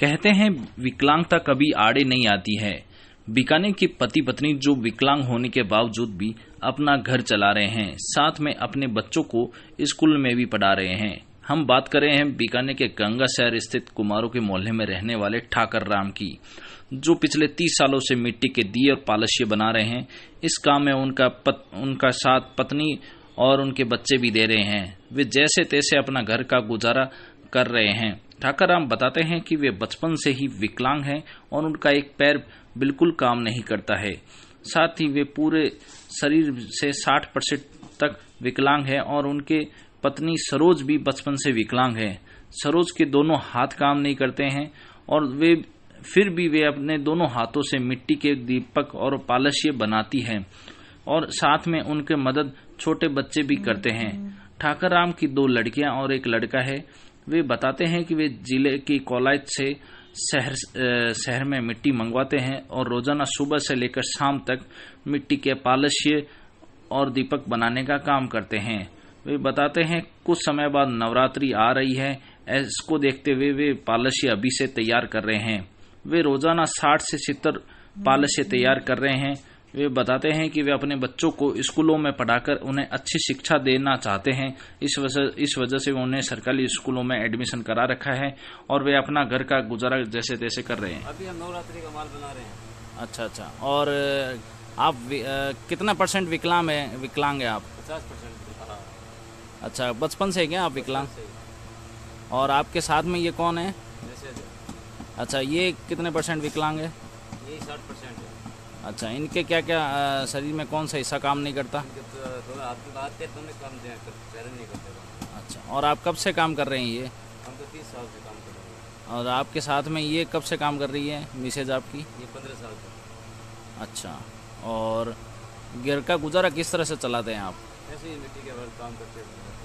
कहते हैं विकलांगता कभी आड़े नहीं आती है बीकानेर की पति पत्नी जो विकलांग होने के बावजूद भी अपना घर चला रहे हैं साथ में अपने बच्चों को स्कूल में भी पढ़ा रहे हैं हम बात कर रहे हैं बीकानेर के गंगा शहर स्थित कुमारों के मोहल्ले में रहने वाले ठाकर राम की जो पिछले तीस सालों से मिट्टी के दिए और पालस्य बना रहे हैं इस काम में उनका पत, उनका साथ पत्नी और उनके बच्चे भी दे रहे हैं वे जैसे तैसे अपना घर का गुजारा कर रहे हैं ठाकर राम बताते हैं कि वे बचपन से ही विकलांग हैं और उनका एक पैर बिल्कुल काम नहीं करता है साथ ही वे पूरे शरीर से 60 परसेंट तक विकलांग हैं और उनके पत्नी सरोज भी बचपन से विकलांग हैं सरोज के दोनों हाथ काम नहीं करते हैं और वे फिर भी वे अपने दोनों हाथों से मिट्टी के दीपक और पालस्य बनाती हैं और साथ में उनके मदद छोटे बच्चे भी करते हैं ठाकर राम की दो लड़कियां और एक लड़का है वे बताते हैं कि वे जिले की कॉलेज से शहर शहर में मिट्टी मंगवाते हैं और रोजाना सुबह से लेकर शाम तक मिट्टी के पालस्य और दीपक बनाने का काम करते हैं वे बताते हैं कुछ समय बाद नवरात्रि आ रही है इसको देखते हुए वे, वे पालस्य अभी से तैयार कर रहे हैं वे रोजाना साठ से सितर पालस्य तैयार कर रहे हैं वे बताते हैं कि वे अपने बच्चों को स्कूलों में पढ़ाकर उन्हें अच्छी शिक्षा देना चाहते हैं इस वजह इस वजह से उन्हें सरकारी स्कूलों में एडमिशन करा रखा है और वे अपना घर का गुजारा जैसे तैसे कर रहे हैं अभी हम नवरात्रि का माल बना रहे हैं अच्छा अच्छा और आप कितना परसेंट विकलांग है विकलांग है आप पचास परसेंट हाँ। अच्छा बचपन से क्या आप विकलांग और आपके साथ में ये कौन है अच्छा ये कितने परसेंट विकलांग है ये साठ परसेंट है अच्छा इनके क्या क्या शरीर में कौन सा हिस्सा काम नहीं करता तो, तो तो अच्छा और आप कब से काम कर रहे हैं ये हम तो तीस साल से काम कर रहे हैं और आपके साथ में ये कब से काम कर रही है मिसेज आपकी ये पंद्रह साल से अच्छा और घर का गुजारा किस तरह से चलाते हैं आप ऐसे ही मिट्टी के काम करते हैं